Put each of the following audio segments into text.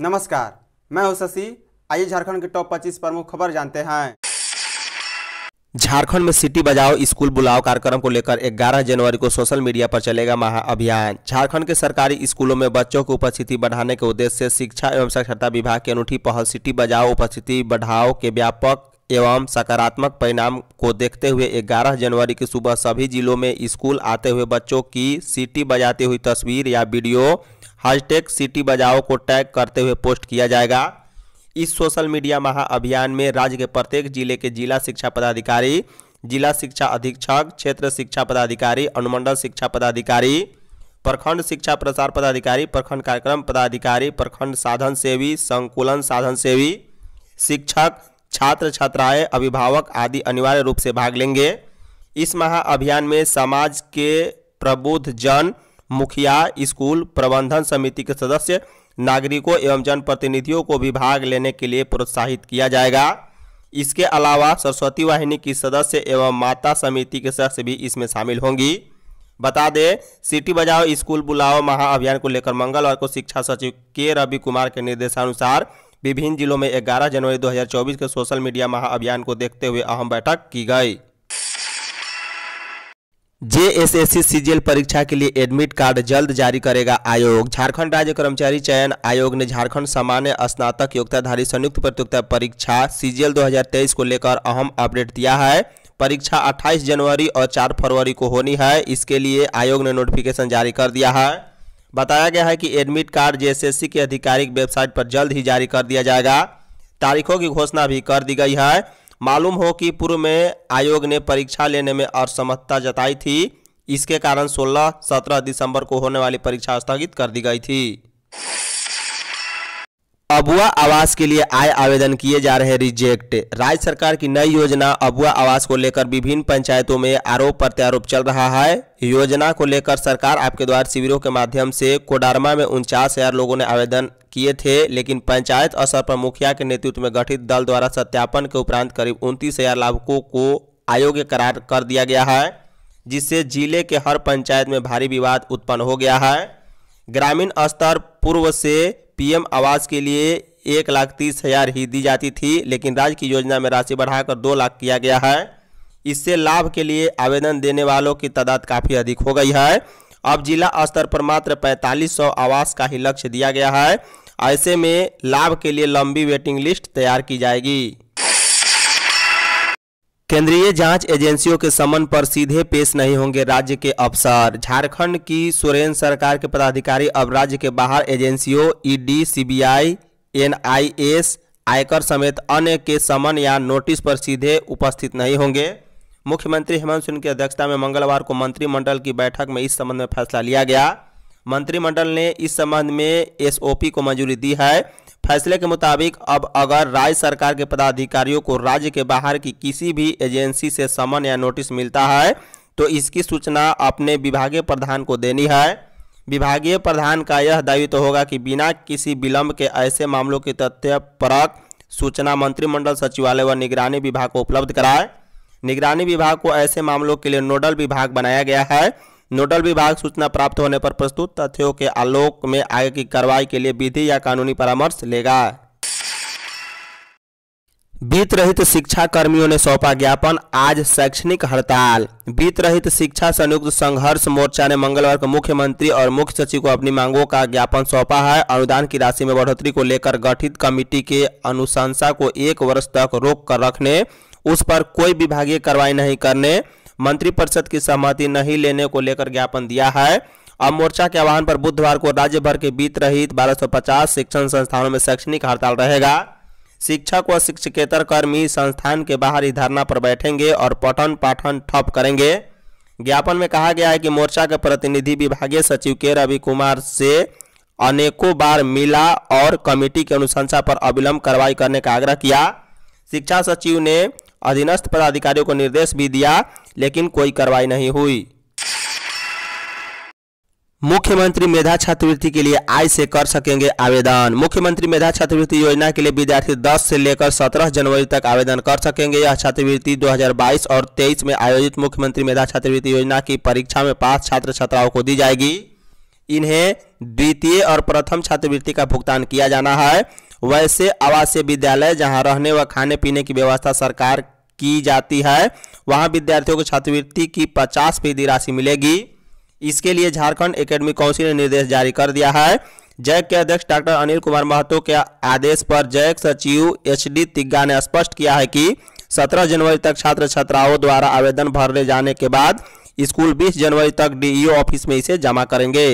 नमस्कार मैं हूं शशि आइए झारखंड के टॉप 25 प्रमुख खबर जानते हैं झारखंड में सिटी बजाओ स्कूल बुलाओ कार्यक्रम को लेकर 11 जनवरी को सोशल मीडिया पर चलेगा महाअभियान झारखंड के सरकारी स्कूलों में बच्चों की उपस्थिति बढ़ाने के उद्देश्य से शिक्षा एवं साक्षरता विभाग की अनूठी पहल सिटी बजाओ उपस्थिति बढ़ाओ के व्यापक एवं सकारात्मक परिणाम को देखते हुए 11 जनवरी की सुबह सभी जिलों में स्कूल आते हुए बच्चों की सीटी बजाती हुई तस्वीर या वीडियो हैशटैग सिटी बजाओ को टैग करते हुए पोस्ट किया जाएगा इस सोशल मीडिया महाअभियान में राज्य के प्रत्येक जिले के जिला शिक्षा पदाधिकारी जिला शिक्षा अधीक्षक क्षेत्र शिक्षा पदाधिकारी अनुमंडल शिक्षा पदाधिकारी प्रखंड शिक्षा प्रसार पदाधिकारी प्रखंड कार्यक्रम पदाधिकारी प्रखंड साधन सेवी संकुलन साधन सेवी शिक्षक छात्र छात्राएं अभिभावक आदि अनिवार्य रूप से भाग लेंगे इस महाअभियान में समाज के प्रबुद्ध जन मुखिया स्कूल प्रबंधन समिति के सदस्य नागरिकों एवं जनप्रतिनिधियों को भी भाग लेने के लिए प्रोत्साहित किया जाएगा इसके अलावा सरस्वती वाहिनी की सदस्य एवं माता समिति के सदस्य भी इसमें शामिल होंगी बता दें सिटी बजाओ स्कूल बुलाओ महाअभियान को लेकर मंगलवार को शिक्षा सचिव के रवि कुमार के निर्देशानुसार विभिन्न जिलों में ग्यारह जनवरी दो के सोशल मीडिया महाअभियान को देखते हुए अहम बैठक की गई जेएसएससी सीजीएल परीक्षा के लिए एडमिट कार्ड जल्द जारी करेगा आयोग झारखंड राज्य कर्मचारी चयन आयोग ने झारखंड सामान्य स्नातक योग्यताधारी संयुक्त प्रतियोगिता परीक्षा सीजीएल 2023 को लेकर अहम अपडेट दिया है परीक्षा 28 जनवरी और 4 फरवरी को होनी है इसके लिए आयोग ने नोटिफिकेशन जारी कर दिया है बताया गया है कि एडमिट कार्ड जेएसएससी के आधिकारिक वेबसाइट पर जल्द ही जारी कर दिया जाएगा तारीखों की घोषणा भी कर दी गई है मालूम हो कि पूर्व में आयोग ने परीक्षा लेने में असमर्थता जताई थी इसके कारण 16-17 दिसंबर को होने वाली परीक्षा स्थगित कर दी गई थी अबुआ आवास के लिए आय आवेदन किए जा रहे रिजेक्ट राज्य सरकार की नई योजना अबुआ आवास को लेकर विभिन्न पंचायतों में आरोप प्रत्यारोप चल रहा है योजना को लेकर सरकार आपके द्वार शिविरों के माध्यम से कोडारमा में उनचास हजार लोगों ने आवेदन किए थे लेकिन पंचायत स्तर पर मुखिया के नेतृत्व में गठित दल द्वारा सत्यापन के उपरांत करीब उनतीस हजार लाभुकों को आयोग करार कर दिया गया है जिससे जिले के हर पंचायत में भारी विवाद उत्पन्न हो गया है ग्रामीण स्तर पूर्व से पीएम आवास के लिए एक लाख तीस हजार ही दी जाती थी लेकिन राज्य की योजना में राशि बढ़ाकर दो लाख किया गया है इससे लाभ के लिए आवेदन देने वालों की तादाद काफ़ी अधिक हो गई है अब जिला स्तर पर मात्र पैंतालीस सौ आवास का ही लक्ष्य दिया गया है ऐसे में लाभ के लिए लंबी वेटिंग लिस्ट तैयार की जाएगी केंद्रीय जांच एजेंसियों के समन पर सीधे पेश नहीं होंगे राज्य के अफसर झारखंड की सोरेन सरकार के पदाधिकारी अब राज्य के बाहर एजेंसियों ईडी सीबीआई एनआईएस आयकर समेत अन्य के समन या नोटिस पर सीधे उपस्थित नहीं होंगे मुख्यमंत्री हेमंत सोरेन की अध्यक्षता में मंगलवार को मंत्रिमंडल की बैठक में इस संबंध में फैसला लिया गया मंत्रिमंडल ने इस संबंध में एसओपी को मंजूरी दी है फैसले के मुताबिक अब अगर राज्य सरकार के पदाधिकारियों को राज्य के बाहर की किसी भी एजेंसी से समन या नोटिस मिलता है तो इसकी सूचना अपने विभागीय प्रधान को देनी है विभागीय प्रधान का यह दायित्व तो होगा कि बिना किसी विलंब के ऐसे मामलों की परक सूचना मंत्रिमंडल सचिवालय व निगरानी विभाग को उपलब्ध कराए निगरानी विभाग को ऐसे मामलों के लिए नोडल विभाग बनाया गया है नोडल विभाग सूचना प्राप्त होने पर प्रस्तुत तथ्यों के आलोक में आगे की कार्रवाई के लिए विधि या कानूनी परामर्श लेगा वित्त रहित शिक्षा कर्मियों ने सौंपा ज्ञापन आज शैक्षणिक हड़ताल वित्त रहित शिक्षा संयुक्त संघर्ष मोर्चा ने मंगलवार को मुख्यमंत्री और मुख्य सचिव को अपनी मांगों का ज्ञापन सौंपा है अनुदान की राशि में बढ़ोतरी को लेकर गठित कमेटी के अनुशंसा को एक वर्ष तक रोक कर रखने उस पर कोई विभागीय कार्रवाई नहीं करने मंत्रिपरिषद की सहमति नहीं लेने को लेकर ज्ञापन दिया है अब मोर्चा के आह्वान पर बुधवार को राज्य भर के बीत रहित 1250 शिक्षण संस्थानों में शैक्षणिक हड़ताल रहेगा शिक्षक व शिक्षकेतर कर्मी संस्थान के बाहर ही धरना पर बैठेंगे और पठन पाठन ठप करेंगे ज्ञापन में कहा गया है कि मोर्चा के प्रतिनिधि विभागीय सचिव के रवि कुमार से अनेकों बार मिला और कमेटी की अनुशंसा पर अविलंब कार्रवाई करने का आग्रह किया शिक्षा सचिव ने अधीनस्थ पदाधिकारियों को निर्देश भी दिया लेकिन कोई कार्रवाई नहीं हुई मुख्यमंत्री मेधा छात्रवृत्ति के लिए आय से कर सकेंगे आवेदन मुख्यमंत्री मेधा छात्रवृत्ति योजना के लिए विद्यार्थी 10 से लेकर 17 जनवरी तक आवेदन कर सकेंगे यह छात्रवृत्ति 2022 और 23 में आयोजित मुख्यमंत्री मेधा छात्रवृत्ति योजना की परीक्षा में पास छात्र छात्राओं को दी जाएगी इन्हें द्वितीय और प्रथम छात्रवृत्ति का भुगतान किया जाना है वैसे आवासीय विद्यालय जहां रहने व खाने पीने की व्यवस्था सरकार की जाती है वहाँ विद्यार्थियों को छात्रवृत्ति की पचास फीसदी राशि मिलेगी इसके लिए झारखंड एकेडमी काउंसिल ने निर्देश जारी कर दिया है जैक के अध्यक्ष डॉक्टर अनिल कुमार महतो के आदेश पर जैक सचिव एच डी तिग्गा ने स्पष्ट किया है कि 17 जनवरी तक छात्र छात्राओं द्वारा आवेदन भरने जाने के बाद स्कूल 20 जनवरी तक डीईओ ऑफिस में इसे जमा करेंगे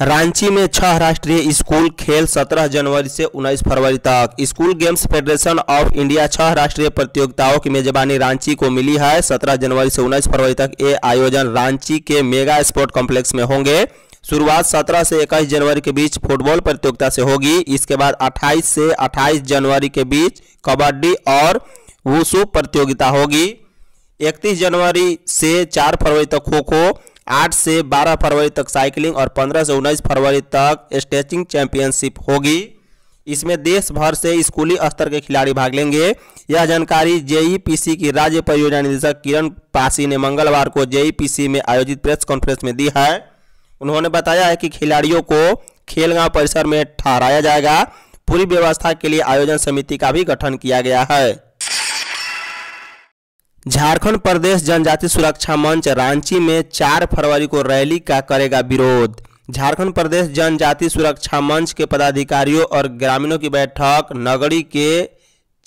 रांची में छह राष्ट्रीय स्कूल खेल 17 जनवरी से 19 फरवरी तक school games federation of India छह राष्ट्रीय प्रतियोगिताओं की मेजबानी रांची को मिली है 17 जनवरी से 19 फरवरी तक ये आयोजन रांची के मेगा स्पोर्ट कॉम्प्लेक्स में होंगे शुरुआत 17 से 21 जनवरी के बीच फुटबॉल प्रतियोगिता से होगी इसके बाद 28 से 28 जनवरी के बीच कबड्डी और वुसू प्रतियोगिता होगी 31 जनवरी से 4 फरवरी तक खो खो आठ से बारह फरवरी तक साइकिलिंग और पंद्रह से उन्नीस फरवरी तक स्ट्रेचिंग चैंपियनशिप होगी इसमें देश भर से स्कूली स्तर के खिलाड़ी भाग लेंगे यह जानकारी जेईपीसी की राज्य परियोजना निदेशक किरण पासी ने मंगलवार को जेईपीसी में आयोजित प्रेस कॉन्फ्रेंस में दी है उन्होंने बताया है कि खिलाड़ियों को खेलगांव परिसर में ठहराया जाएगा पूरी व्यवस्था के लिए आयोजन समिति का भी गठन किया गया है झारखंड प्रदेश जनजाति सुरक्षा मंच रांची में 4 फरवरी को रैली का करेगा विरोध झारखंड प्रदेश जनजाति सुरक्षा मंच के पदाधिकारियों और ग्रामीणों की बैठक नगरी के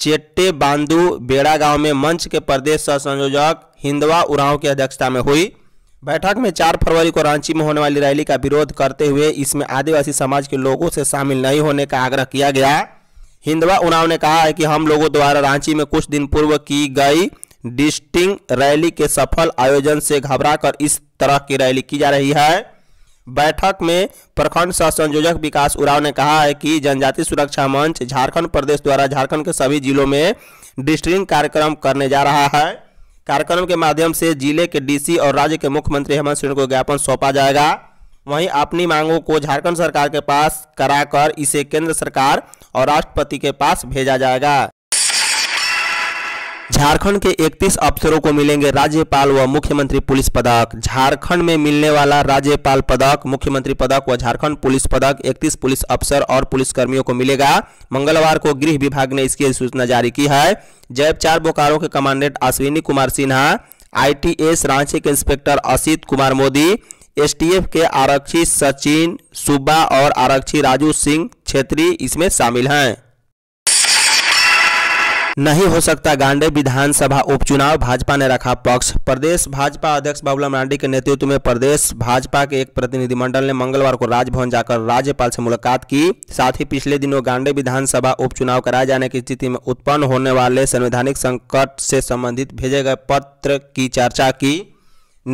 चेट्टे बांदू बेड़ा गांव में मंच के प्रदेश सह संयोजक हिंदवा उराव की अध्यक्षता में हुई बैठक में 4 फरवरी को रांची में होने वाली रैली का विरोध करते हुए इसमें आदिवासी समाज के लोगों से शामिल नहीं होने का आग्रह किया गया हिंदवा उनाव ने कहा है कि हम लोगों द्वारा रांची में कुछ दिन पूर्व की गई डिस्टिंग रैली के सफल आयोजन से घबराकर इस तरह की रैली की जा रही है बैठक में प्रखंड सह संयोजक विकास उराव ने कहा है कि जनजाति सुरक्षा मंच झारखंड प्रदेश द्वारा झारखंड के सभी जिलों में डिस्ट्रिंग कार्यक्रम करने जा रहा है कार्यक्रम के माध्यम से जिले के डीसी और राज्य के मुख्यमंत्री हेमंत सोरेन को ज्ञापन सौंपा जाएगा वहीं अपनी मांगों को झारखंड सरकार के पास कराकर इसे केंद्र सरकार और राष्ट्रपति के पास भेजा जाएगा झारखंड के 31 अफसरों को मिलेंगे राज्यपाल व मुख्यमंत्री पुलिस पदक झारखंड में मिलने वाला राज्यपाल पदक मुख्यमंत्री पदक व झारखंड पुलिस पदक 31 पुलिस अफसर और पुलिस कर्मियों को मिलेगा मंगलवार को गृह विभाग ने इसकी सूचना जारी की है जैब चार बोकारो के कमांडेंट अश्विनी कुमार सिन्हा आई रांची के इंस्पेक्टर असित कुमार मोदी एस के आरक्षी सचिन सुब्बा और आरक्षी राजू सिंह छेत्री इसमें शामिल हैं नहीं हो सकता गांडे विधानसभा उपचुनाव भाजपा ने रखा पक्ष प्रदेश भाजपा अध्यक्ष बाबूलाल मरांडी के नेतृत्व में प्रदेश भाजपा के एक प्रतिनिधिमंडल ने मंगलवार को राजभवन जाकर राज्यपाल से मुलाकात की साथ ही पिछले दिनों गांडे विधानसभा उपचुनाव कराए जाने की स्थिति में उत्पन्न होने वाले संवैधानिक संकट से संबंधित भेजे गए पत्र की चर्चा की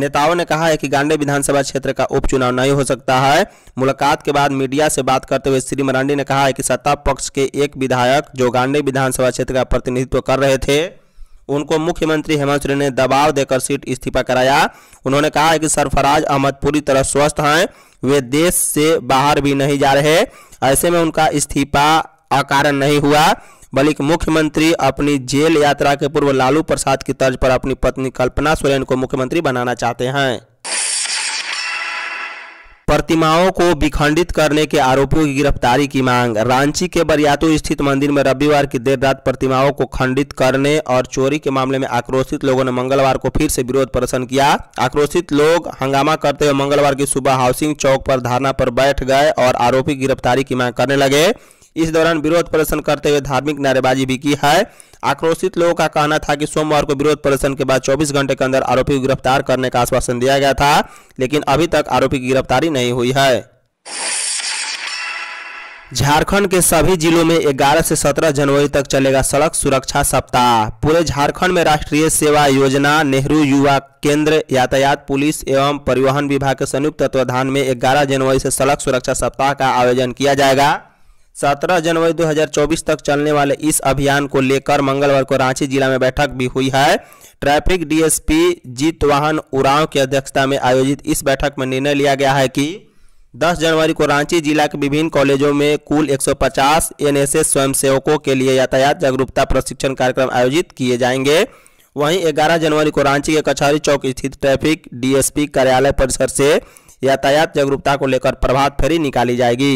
नेताओं ने कहा है कि गांडे विधानसभा क्षेत्र का उपचुनाव नहीं हो सकता है मुलाकात के बाद मीडिया से बात करते हुए श्री मरांडी ने कहा है कि सत्ता पक्ष के एक विधायक जो गांडे विधानसभा क्षेत्र का प्रतिनिधित्व कर रहे थे उनको मुख्यमंत्री हेमंत सोरेन ने दबाव देकर सीट इस्तीफा कराया उन्होंने कहा है कि सरफराज अहमद पूरी तरह स्वस्थ हैं वे देश से बाहर भी नहीं जा रहे ऐसे में उनका इस्तीफा अकारण नहीं हुआ बल्कि मुख्यमंत्री अपनी जेल यात्रा के पूर्व लालू प्रसाद की तर्ज पर अपनी पत्नी कल्पना सोरेन को मुख्यमंत्री बनाना चाहते हैं प्रतिमाओं को विखंडित करने के आरोपियों की गिरफ्तारी की मांग रांची के बरियातू स्थित मंदिर में रविवार की देर रात प्रतिमाओं को खंडित करने और चोरी के मामले में आक्रोशित लोगों ने मंगलवार को फिर से विरोध प्रदर्शन किया आक्रोशित लोग हंगामा करते हुए मंगलवार की सुबह हाउसिंग चौक पर धरना पर बैठ गए और आरोपी गिरफ्तारी की मांग करने लगे इस दौरान विरोध प्रदर्शन करते हुए धार्मिक नारेबाजी भी की है आक्रोशित लोगों का कहना था कि सोमवार को विरोध प्रदर्शन के बाद 24 घंटे के अंदर आरोपी को गिरफ्तार करने का आश्वासन दिया गया था लेकिन अभी तक आरोपी की गिरफ्तारी नहीं हुई है झारखंड के सभी जिलों में 11 से 17 जनवरी तक चलेगा सड़क सुरक्षा सप्ताह पूरे झारखंड में राष्ट्रीय सेवा योजना नेहरू युवा केंद्र यातायात पुलिस एवं परिवहन विभाग के संयुक्त तत्वाधान में 11 जनवरी से सड़क सुरक्षा सप्ताह का आयोजन किया जाएगा सत्रह जनवरी 2024 तक चलने वाले इस अभियान को लेकर मंगलवार को रांची जिला में बैठक भी हुई है ट्रैफिक डीएसपी जीत वाहन उरांव की अध्यक्षता में आयोजित इस बैठक में निर्णय लिया गया है कि 10 जनवरी को रांची जिला के विभिन्न कॉलेजों में कुल 150 एनएसएस स्वयंसेवकों के लिए यातायात जागरूकता प्रशिक्षण कार्यक्रम आयोजित किए जाएंगे वहीं ग्यारह जनवरी को रांची के कचहरी चौक स्थित ट्रैफिक डीएसपी कार्यालय परिसर से यातायात जागरूकता को लेकर प्रभात फेरी निकाली जाएगी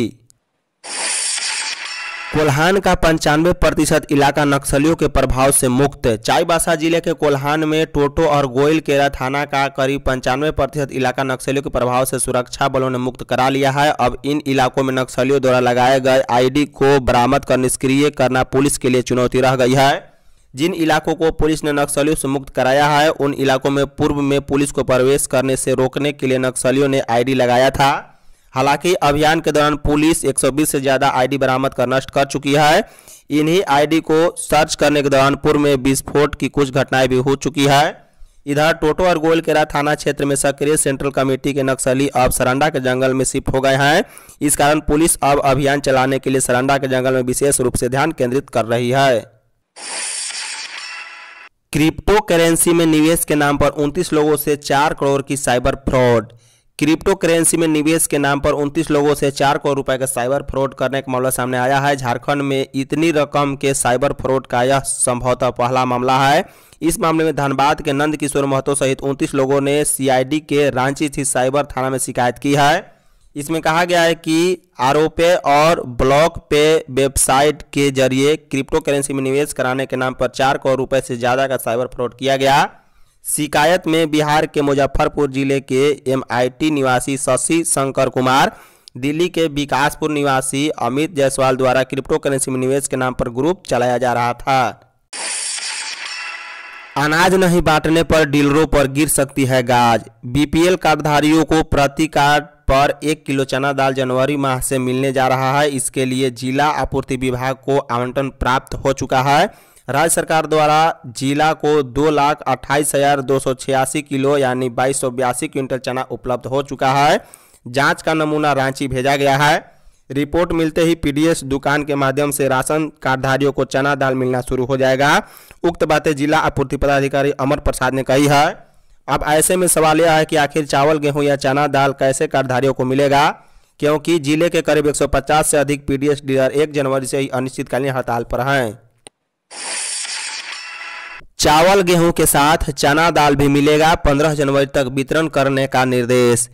कोल्हान का पंचानवे प्रतिशत इलाका नक्सलियों के प्रभाव से मुक्त चाईबासा जिले के कोल्हान में टोटो और गोयल केरा थाना का करीब पंचानवे प्रतिशत इलाका नक्सलियों के प्रभाव से सुरक्षा बलों ने मुक्त करा लिया है अब इन इलाकों में नक्सलियों द्वारा लगाए गए आईडी को बरामद कर निष्क्रिय करना पुलिस के लिए चुनौती रह गई है जिन इलाकों को पुलिस ने नक्सलियों से मुक्त कराया है उन इलाकों में पूर्व में पुलिस को प्रवेश करने से रोकने के लिए नक्सलियों ने आई लगाया था हालांकि अभियान के दौरान पुलिस 120 से ज़्यादा आईडी बरामद कर नष्ट कर चुकी है इन्हीं आईडी को सर्च करने के दौरान पूर्व में विस्फोट की कुछ घटनाएं भी हो चुकी है इधर टोटो और गोलकेरा थाना क्षेत्र में सक्रिय सेंट्रल कमेटी के नक्सली अब सरांडा के जंगल में शिफ्ट हो गए हैं इस कारण पुलिस अब अभियान चलाने के लिए सरांडा के जंगल में विशेष रूप से ध्यान केंद्रित कर रही है क्रिप्टो करेंसी में निवेश के नाम पर 29 लोगों से 4 करोड़ की साइबर फ्रॉड क्रिप्टो करेंसी में निवेश के नाम पर 29 लोगों से चार करोड़ रुपए का साइबर फ्रॉड करने का मामला सामने आया है झारखंड में इतनी रकम के साइबर फ्रॉड का यह संभवतः पहला मामला है इस मामले में धनबाद के नंद किशोर महतो सहित 29 लोगों ने सीआईडी के रांची स्थित साइबर थाना में शिकायत की है इसमें कहा गया है कि आरोपे और ब्लॉक पे वेबसाइट के जरिए क्रिप्टो करेंसी में निवेश कराने के नाम पर चार करोड़ रुपए से ज़्यादा का साइबर फ्रॉड किया गया शिकायत में बिहार के मुजफ्फरपुर जिले के एमआईटी निवासी शशि शंकर कुमार दिल्ली के विकासपुर निवासी अमित जायसवाल द्वारा क्रिप्टो करेंसी में निवेश के नाम पर ग्रुप चलाया जा रहा था अनाज नहीं बांटने पर डीलरों पर गिर सकती है गाज बीपीएल कार्डधारियों को प्रति कार्ड पर एक किलो चना दाल जनवरी माह से मिलने जा रहा है इसके लिए जिला आपूर्ति विभाग को आवंटन प्राप्त हो चुका है राज्य सरकार द्वारा जिला को दो लाख अट्ठाईस हजार दो सौ छियासी किलो यानी बाईस सौ बयासी क्विंटल चना उपलब्ध हो चुका है जांच का नमूना रांची भेजा गया है रिपोर्ट मिलते ही पीडीएस दुकान के माध्यम से राशन कार्डधारियों को चना दाल मिलना शुरू हो जाएगा उक्त बातें जिला आपूर्ति पदाधिकारी अमर प्रसाद ने कही है अब ऐसे में सवाल यह है कि आखिर चावल गेहूं या चना दाल कैसे कार्डधारियों को मिलेगा क्योंकि जिले के करीब 150 से अधिक पीडीएस डीलर 1 जनवरी से ही अनिश्चितकालीन हड़ताल पर हैं चावल गेहूं के साथ चना दाल भी मिलेगा पंद्रह जनवरी तक वितरण करने का निर्देश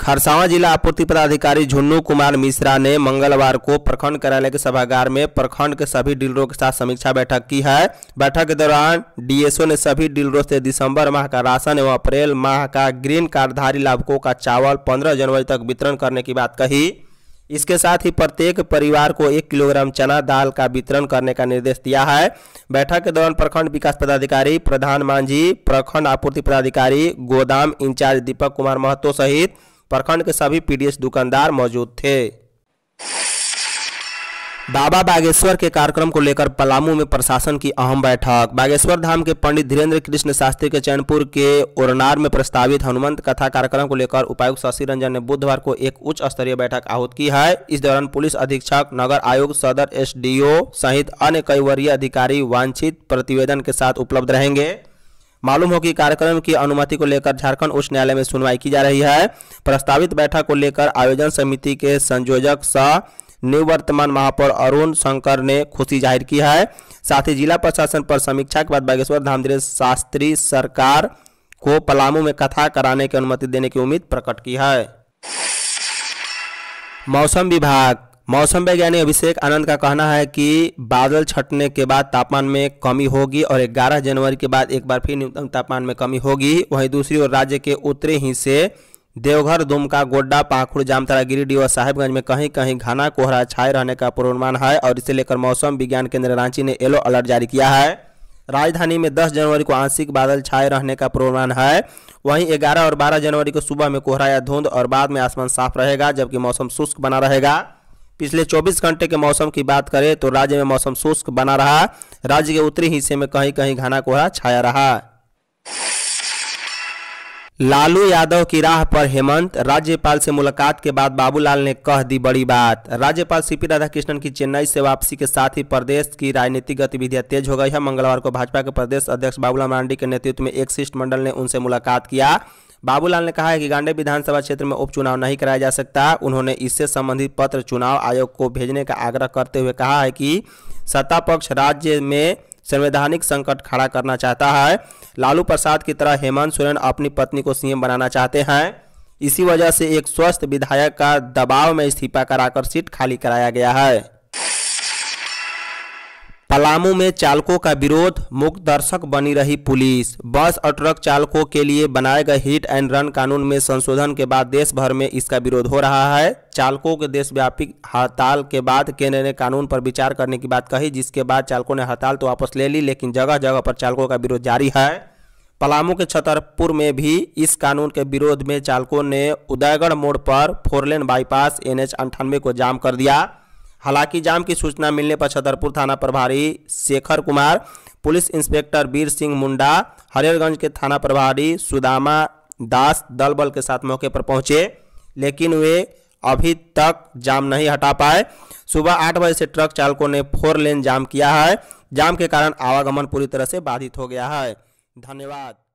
खरसावा जिला आपूर्ति पदाधिकारी झुन्नू कुमार मिश्रा ने मंगलवार को प्रखंड कार्यालय के सभागार में प्रखंड के सभी डीलरों के साथ समीक्षा बैठक की है बैठक के दौरान डीएसओ ने सभी डीलरों से दिसंबर माह का राशन एवं अप्रैल माह का ग्रीन कार्डधारी लाभकों का चावल 15 जनवरी तक वितरण करने की बात कही इसके साथ ही प्रत्येक परिवार को एक किलोग्राम चना दाल का वितरण करने का निर्देश दिया है बैठक के दौरान प्रखंड विकास पदाधिकारी प्रधान मांझी प्रखंड आपूर्ति पदाधिकारी गोदाम इंचार्ज दीपक कुमार महतो सहित प्रखंड के सभी पीडीएस दुकानदार मौजूद थे बाबा बागेश्वर के कार्यक्रम को लेकर पलामू में प्रशासन की अहम बैठक बागेश्वर धाम के पंडित धीरेन्द्र कृष्ण शास्त्री के चैनपुर के ओरनार में प्रस्तावित हनुमंत कथा कार्यक्रम को लेकर उपायुक्त शशि रंजन ने बुधवार को एक उच्च स्तरीय बैठक आहूत की है इस दौरान पुलिस अधीक्षक नगर आयुक्त सदर एस सहित अन्य कई वरीय अधिकारी वांछित प्रतिवेदन के साथ उपलब्ध रहेंगे मालूम हो कि कार्यक्रम की अनुमति को लेकर झारखंड उच्च न्यायालय में सुनवाई की जा रही है प्रस्तावित बैठक को लेकर आयोजन समिति के संयोजक सह निवर्तमान महापौर अरुण शंकर ने खुशी जाहिर की है साथ ही जिला प्रशासन पर समीक्षा के बाद बागेश्वर धामधीरे शास्त्री सरकार को पलामू में कथा कराने की अनुमति देने की उम्मीद प्रकट की है मौसम विभाग मौसम वैज्ञानिक अभिषेक आनंद का कहना है कि बादल छटने के बाद तापमान में कमी होगी और 11 जनवरी के बाद एक बार फिर न्यूनतम तापमान में कमी होगी वहीं दूसरी ओर राज्य के उत्तरी हिस्से देवघर दुमका गोड्डा पाखुड़ जामतरा गिरिडीह और साहिबगंज में कहीं कहीं घना कोहरा छाए रहने का पूर्वानुमान है और इसे लेकर मौसम विज्ञान केंद्र रांची ने येलो अलर्ट जारी किया है राजधानी में 10 जनवरी को आंशिक बादल छाए रहने का पूर्वानुमान है वहीं 11 और 12 जनवरी को सुबह में कोहरा या धुंध और बाद में आसमान साफ रहेगा जबकि मौसम शुष्क बना रहेगा पिछले 24 घंटे के मौसम की बात करें तो राज्य में मौसम शुष्क बना रहा राज्य के उत्तरी हिस्से में कहीं कहीं घना कोहरा छाया रहा लालू यादव की राह पर हेमंत राज्यपाल से मुलाकात के बाद बाबूलाल ने कह दी बड़ी बात राज्यपाल सीपी राधाकृष्णन की चेन्नई से वापसी के साथ ही प्रदेश की राजनीतिक गतिविधियां तेज हो गई है मंगलवार को भाजपा के प्रदेश अध्यक्ष बाबूलाल मांडी के नेतृत्व में एक शिष्ट मंडल ने उनसे मुलाकात किया बाबूलाल ने कहा है कि गांडे विधानसभा क्षेत्र में उपचुनाव नहीं कराया जा सकता उन्होंने इससे संबंधित पत्र चुनाव आयोग को भेजने का आग्रह करते हुए कहा है कि सत्ता पक्ष राज्य में संवैधानिक संकट खड़ा करना चाहता है लालू प्रसाद की तरह हेमंत सोरेन अपनी पत्नी को सीएम बनाना चाहते हैं इसी वजह से एक स्वस्थ विधायक का दबाव में इस्तीफा कराकर सीट खाली कराया गया है पलामू में चालकों का विरोध मुख्य दर्शक बनी रही पुलिस बस और ट्रक चालकों के लिए बनाए गए हिट एंड रन कानून में संशोधन के बाद देश भर में इसका विरोध हो रहा है चालकों के देशव्यापी हड़ताल के बाद केंद्र ने कानून पर विचार करने की बात कही जिसके बाद चालकों ने हड़ताल तो वापस ले ली लेकिन जगह जगह पर चालकों का विरोध जारी है पलामू के छतरपुर में भी इस कानून के विरोध में चालकों ने उदयगढ़ मोड़ पर फोरलेन बाईपास एन एच को जाम कर दिया हालांकि जाम की सूचना मिलने पर छतरपुर थाना प्रभारी शेखर कुमार पुलिस इंस्पेक्टर वीर सिंह मुंडा हरियरगंज के थाना प्रभारी सुदामा दास दल बल के साथ मौके पर पहुंचे लेकिन वे अभी तक जाम नहीं हटा पाए सुबह आठ बजे से ट्रक चालकों ने फोर लेन जाम किया है जाम के कारण आवागमन पूरी तरह से बाधित हो गया है धन्यवाद